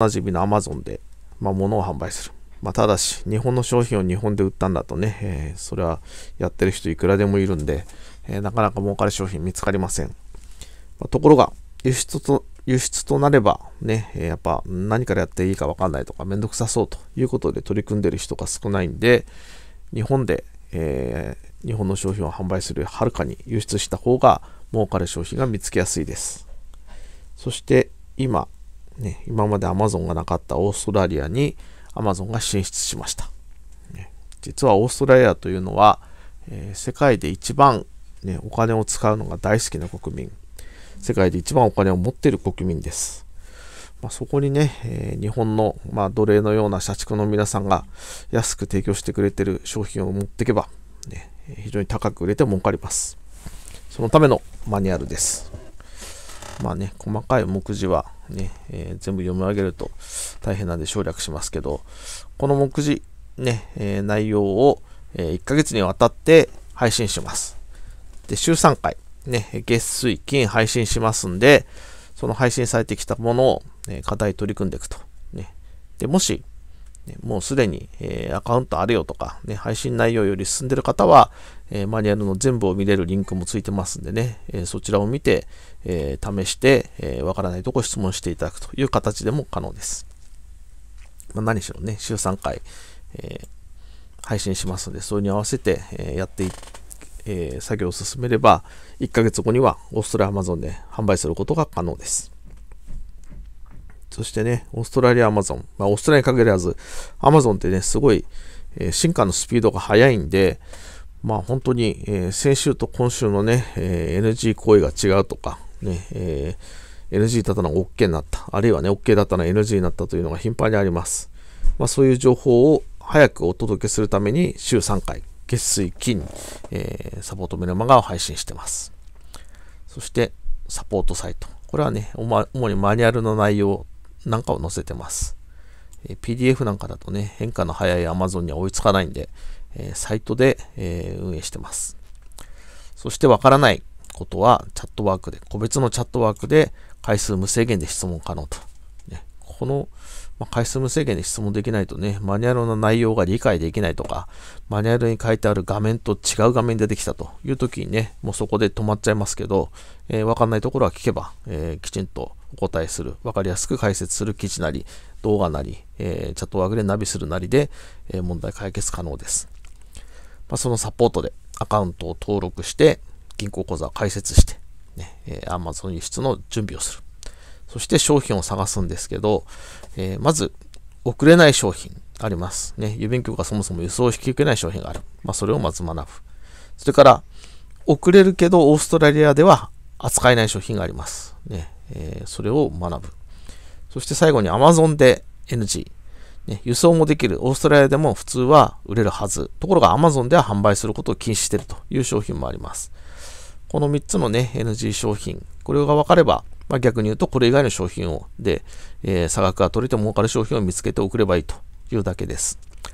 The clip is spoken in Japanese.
なじみのアマゾンで、まあ、物を販売する。まあ、ただし、日本の商品を日本で売ったんだとね、えー、それはやってる人いくらでもいるんで、えー、なかなか儲かる商品見つかりません。まあ、ところが、輸出と、輸出となればね、えー、やっぱ何からやっていいかわかんないとか、めんどくさそうということで取り組んでる人が少ないんで、日本で、え日本の商品を販売するはるかに輸出した方が儲かる商品が見つけやすいです。そして今、ね、今まで Amazon がなかったオーストラリアに Amazon が進出しました。ね、実はオーストラリアというのは、えー、世界で一番、ね、お金を使うのが大好きな国民、世界で一番お金を持っている国民です。まあ、そこにね、えー、日本の、まあ、奴隷のような社畜の皆さんが安く提供してくれてる商品を持っていけば、ね、非常に高く売れて儲かります。そのためのマニュアルです。まあね、細かい目次はね、えー、全部読み上げると大変なんで省略しますけど、この目次、ね、えー、内容を、え1ヶ月にわたって配信します。で、週3回、ね、月水金配信しますんで、その配信されてきたものを、ね、課題取り組んでいくと。ね、で、もし、もうすでに、えー、アカウントあるよとか、ね、配信内容より進んでる方は、えー、マニュアルの全部を見れるリンクもついてますんでね、えー、そちらを見て、え試して、えわからないとこ質問していただくという形でも可能です。まあ、何しろね、週3回、え配信しますので、それに合わせて、えやっていっえ作業を進めれば、1ヶ月後にはオーストラリアアマゾンで販売することが可能です。そしてね、オーストラリアアマゾン、まあ、オーストラリアに限らず、アマゾンってね、すごい、えー、進化のスピードが速いんで、まあ本当に、えー、先週と今週のね、えー、NG 行為が違うとか、ね、えー、NG だったのが OK になった、あるいはね、OK だったのが NG になったというのが頻繁にあります。まあそういう情報を早くお届けするために週3回、月水金、えー、サポートメルマガを配信してます。そして、サポートサイト。これはね、主にマニュアルの内容なんかを載せてます。え PDF なんかだとね、変化の早い Amazon には追いつかないんで、えサイトで、え運営してます。そしてわからないことはチャットワークで、個別のチャットワークで回数無制限で質問可能と。ね、この、まあ、回数無制限で質問できないとね、マニュアルの内容が理解できないとか、マニュアルに書いてある画面と違う画面でできたという時にね、もうそこで止まっちゃいますけど、えー、わかんないところは聞けば、えー、きちんとお答えする、わかりやすく解説する記事なり、動画なり、えー、チャットワークでナビするなりで、えー、問題解決可能です。まあ、そのサポートでアカウントを登録して、銀行口座を開設して、ね、えー、Amazon 輸出の準備をする。そして商品を探すんですけど、えー、まず、送れない商品あります。ね、郵便局がそもそも輸送を引き受けない商品がある。まあ、それをまず学ぶ。それから、送れるけど、オーストラリアでは扱えない商品があります。ね、えー、それを学ぶ。そして最後に Amazon で NG。ね、輸送もできる。オーストラリアでも普通は売れるはず。ところが Amazon では販売することを禁止しているという商品もあります。この3つのね、NG 商品。これが分かれば、まあ、逆に言うとこれ以外の商品をで、えー、差額が取れて儲かる商品を見つけておればいいというだけです。